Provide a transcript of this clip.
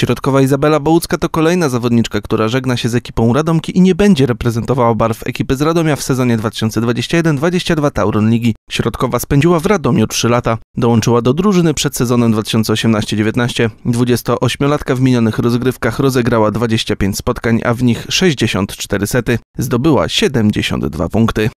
Środkowa Izabela Bołucka to kolejna zawodniczka, która żegna się z ekipą Radomki i nie będzie reprezentowała barw ekipy z Radomia w sezonie 2021-22 Tauron Ligi. Środkowa spędziła w Radomiu 3 lata. Dołączyła do drużyny przed sezonem 2018-19. 28-latka w minionych rozgrywkach rozegrała 25 spotkań, a w nich 64 sety. Zdobyła 72 punkty.